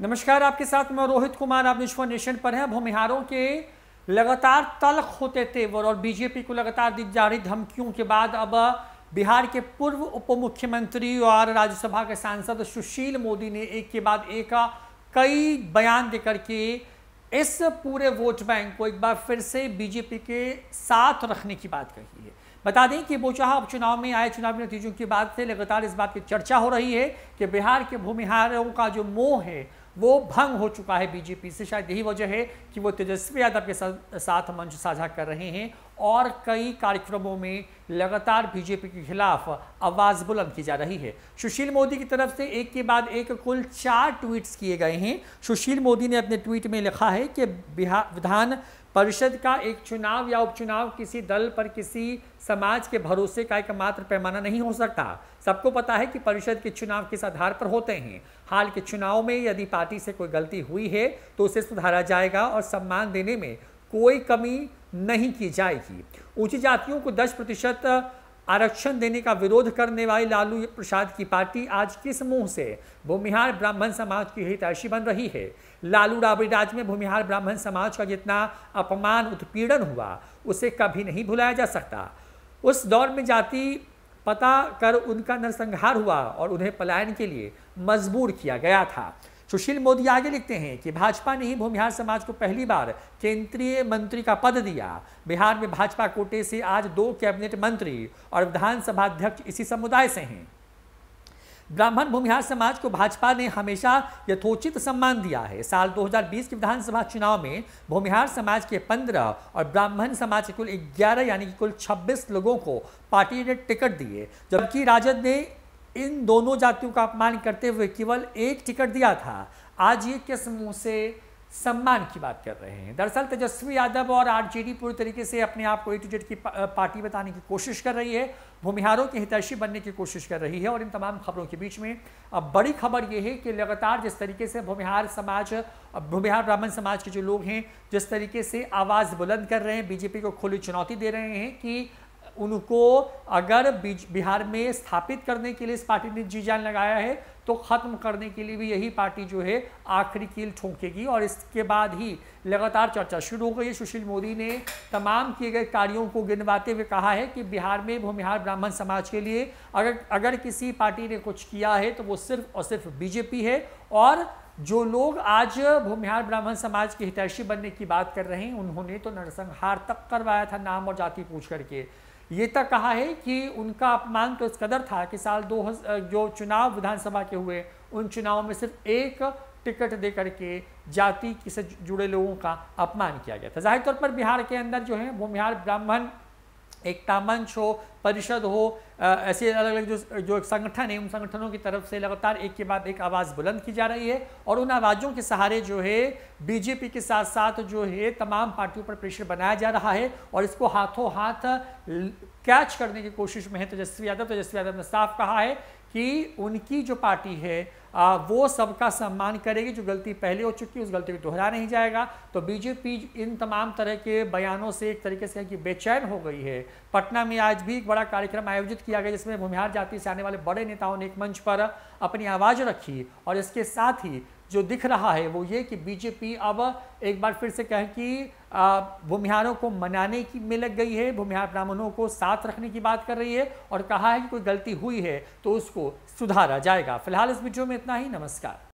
नमस्कार आपके साथ मैं रोहित कुमार आप निष्फल नेशन पर हैं भूमिहारों के लगातार तलख होते तेवर और बीजेपी को लगातार दी जा रही धमकियों के बाद अब बिहार के पूर्व उप मुख्यमंत्री और राज्यसभा के सांसद सुशील मोदी ने एक के बाद एक कई बयान देकर के इस पूरे वोट बैंक को एक बार फिर से बीजेपी के साथ रखने की बात कही है बता दें कि बोचाहा उपचुनाव में आए चुनावी नतीजों की बात से लगातार इस बात की चर्चा हो रही है कि बिहार के भूमिहारों का जो मोह है वो भंग हो चुका है बीजेपी से शायद यही वजह है कि वो तेजस्वी यादव के साथ, साथ मंच साझा कर रहे हैं और कई कार्यक्रमों में लगातार बीजेपी के खिलाफ आवाज़ बुलंद की जा रही है सुशील मोदी की तरफ से एक के बाद एक कुल चार ट्वीट्स किए गए हैं सुशील मोदी ने अपने ट्वीट में लिखा है कि बिहार विधान परिषद का एक चुनाव या उपचुनाव किसी दल पर किसी समाज के भरोसे का एकमात्र पैमाना नहीं हो सकता सबको पता है कि परिषद के चुनाव किस आधार पर होते हैं हाल के चुनाव में यदि पार्टी से कोई गलती हुई है तो उसे सुधारा जाएगा और सम्मान देने में कोई कमी नहीं की जाएगी ऊंची जातियों को 10 प्रतिशत आरक्षण देने का विरोध करने वाली लालू प्रसाद की पार्टी आज किस मुंह से भूमिहार ब्राह्मण समाज की हितैषी बन रही है लालू राबड़ी राज में भूमिहार ब्राह्मण समाज का जितना अपमान उत्पीड़न हुआ उसे कभी नहीं भुलाया जा सकता उस दौर में जाति पता कर उनका नरसंहार हुआ और उन्हें पलायन के लिए मजबूर किया गया था सुशील मोदी आगे लिखते हैं कि भाजपा ने ही भूमिहार समाज को पहली बार केंद्रीय मंत्री का पद दिया बिहार में भाजपा कोटे से आज दो कैबिनेट मंत्री और विधानसभा अध्यक्ष इसी समुदाय से हैं ब्राह्मण भूमिहार समाज को भाजपा ने हमेशा यथोचित सम्मान दिया है साल 2020 के विधानसभा चुनाव में भूमिहार समाज के 15 और ब्राह्मण समाज के कुल 11 यानी कि कुल 26 लोगों को पार्टी ने टिकट दिए जबकि राजद ने इन दोनों जातियों का अपमान करते हुए केवल एक टिकट दिया था आज ये किस मुंह से सम्मान की बात कर रहे हैं दरअसल तेजस्वी यादव और आरजेडी पूरी तरीके से अपने आप को ए टू जेड की पार्टी बताने की कोशिश कर रही है भूमिहारों के हितैषी बनने की कोशिश कर रही है और इन तमाम खबरों के बीच में अब बड़ी खबर यह है कि लगातार जिस तरीके से भूमिहार समाज भूमिहार ब्राह्मण समाज के जो लोग हैं जिस तरीके से आवाज़ बुलंद कर रहे हैं बीजेपी को खुली चुनौती दे रहे हैं कि उनको अगर बिहार में स्थापित करने के लिए इस पार्टी ने जी जान लगाया है तो ख़त्म करने के लिए भी यही पार्टी जो है आखिरी कील ठोंकेगी और इसके बाद ही लगातार चर्चा शुरू हो गई है सुशील मोदी ने तमाम किए गए कार्यों को गिनवाते हुए कहा है कि बिहार में भूमिहार ब्राह्मण समाज के लिए अगर अगर किसी पार्टी ने कुछ किया है तो वो सिर्फ और सिर्फ बीजेपी है और जो लोग आज भूमिहार ब्राह्मण समाज के हितैषी बनने की बात कर रहे हैं उन्होंने तो नरसंहार तक करवाया था नाम और जाति पूछ करके ये तक कहा है कि उनका अपमान तो इस कदर था कि साल दो जो चुनाव विधानसभा के हुए उन चुनाव में सिर्फ एक टिकट दे करके जाति से जुड़े लोगों का अपमान किया गया था जाहिर तौर पर बिहार के अंदर जो है वो बिहार ब्राह्मण एकता मंच हो परिषद हो ऐसे अलग अलग जो जो संगठन है उन संगठनों की तरफ से लगातार एक के बाद एक आवाज़ बुलंद की जा रही है और उन आवाज़ों के सहारे जो है बीजेपी के साथ साथ जो है तमाम पार्टियों पर प्रेशर बनाया जा रहा है और इसको हाथों हाथ कैच करने की कोशिश में है तेजस्वी यादव तेजस्वी यादव ने साफ कहा है कि उनकी जो पार्टी है आ, वो सबका सम्मान करेगी जो गलती पहले हो चुकी है उस गलती को दोहरा नहीं जाएगा तो बीजेपी इन तमाम तरह के बयानों से एक तरीके से कि बेचैन हो गई है पटना में आज भी एक बड़ा कार्यक्रम आयोजित किया गया जिसमें भूमिहार जाति से आने वाले बड़े नेताओं ने एक मंच पर अपनी आवाज़ रखी और इसके साथ ही जो दिख रहा है वो ये कि बीजेपी अब एक बार फिर से कहें कि भूमिहारों को मनाने की में लग गई है भूमिहार ब्राह्मणों को साथ रखने की बात कर रही है और कहा है कि कोई गलती हुई है तो उसको सुधारा जाएगा फिलहाल इस वीडियो में इतना ही नमस्कार